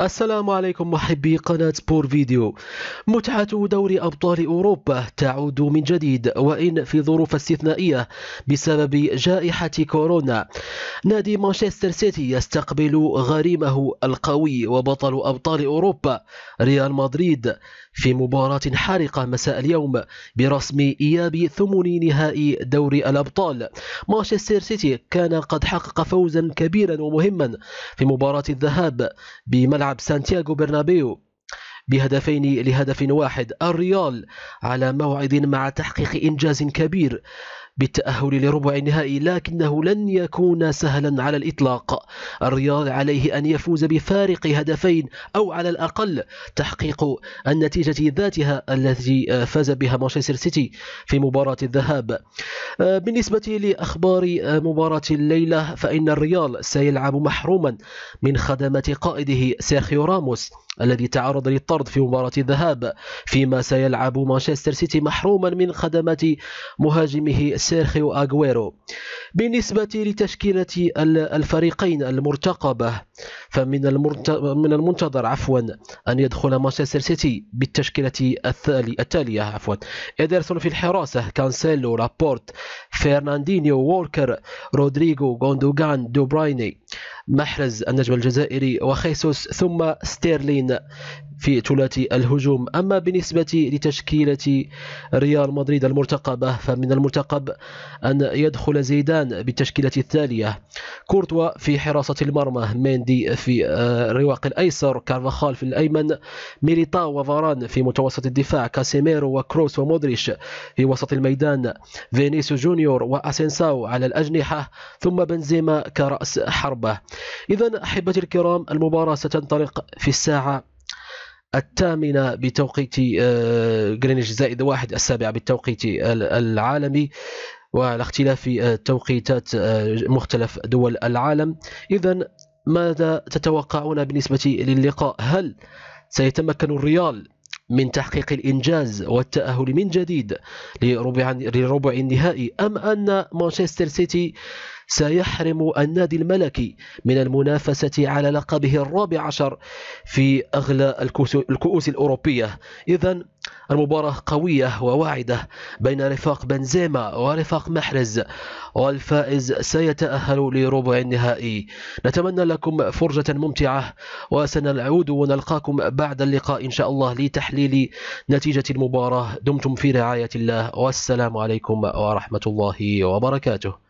السلام عليكم محبي قناة بور فيديو متعة دوري أبطال أوروبا تعود من جديد وإن في ظروف استثنائية بسبب جائحة كورونا نادي مانشستر سيتي يستقبل غريمه القوي وبطل أبطال أوروبا ريال مدريد في مباراة حارقة مساء اليوم برسم إياب ثمن نهائي دوري الأبطال مانشستر سيتي كان قد حقق فوزا كبيرا ومهما في مباراة الذهاب بملعب سانتياغو برنابيو بهدفين لهدف واحد الريال على موعد مع تحقيق إنجاز كبير بالتأهل لربع النهائي لكنه لن يكون سهلا على الإطلاق الرياض عليه أن يفوز بفارق هدفين أو على الأقل تحقيق النتيجة ذاتها التي فاز بها مانشستر سيتي في مباراة الذهاب آه، بالنسبة لأخبار آه، مباراة الليلة فإن الريال سيلعب محروما من خدمات قائده سيرخيو راموس الذي تعرض للطرد في مباراة الذهاب فيما سيلعب مانشستر سيتي محروما من خدمات مهاجمه سيرخيو أغويرو بالنسبة لتشكيلة الفريقين المرتقبة فمن من المنتظر عفوا أن يدخل مانشستر سيتي بالتشكيلة التالي التالية عفوا إيدرسون في الحراسة كانسيلو لابورت فرناندينيو وولكر رودريغو غوندوغان دوبرايني محرز النجم الجزائري وخيسوس ثم ستيرلين في ثلاثي الهجوم أما بالنسبة لتشكيلة ريال مدريد المرتقبة فمن المرتقب أن يدخل زيدان بالتشكيلة التالية كورتوا في حراسة المرمى ميندي في آه، الرواق الأيسر كارفاخال في الأيمن ميليطاو وفاران في متوسط الدفاع كاسيميرو وكروس ومودريش في وسط الميدان فينيسيو جونيور وأسينساو على الأجنحة ثم بنزيما كرأس حرب ربه إذا أحبتي الكرام المباراة ستنطلق في الساعة الثامنة بتوقيت جرينيش آه، زائد واحد السابعة بالتوقيت العالمي وعلى اختلاف آه، توقيتات آه، مختلف دول العالم إذا ماذا تتوقعون بالنسبة للقاء هل سيتمكن الريال من تحقيق الإنجاز والتأهل من جديد لربع النهائي أم أن مانشستر سيتي سيحرم النادي الملكي من المنافسة على لقبه الرابع عشر في أغلى الكؤوس الأوروبية إذا المباراة قوية وواعدة بين رفاق بنزيما ورفاق محرز والفائز سيتأهل لربع النهائي نتمنى لكم فرجة ممتعة وسنعود ونلقاكم بعد اللقاء إن شاء الله لتحليل نتيجة المباراة دمتم في رعاية الله والسلام عليكم ورحمة الله وبركاته